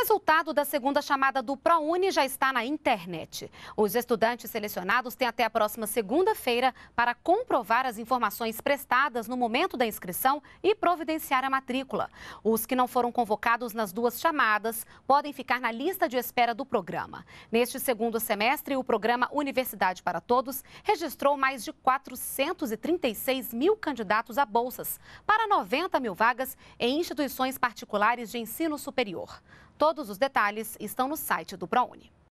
resultado da segunda chamada do ProUni já está na internet. Os estudantes selecionados têm até a próxima segunda-feira para comprovar as informações prestadas no momento da inscrição e providenciar a matrícula. Os que não foram convocados nas duas chamadas podem ficar na lista de espera do programa. Neste segundo semestre, o programa Universidade para Todos registrou mais de 436 mil candidatos a bolsas para 90 mil vagas em instituições particulares de ensino superior. Todos os detalhes estão no site do ProUni.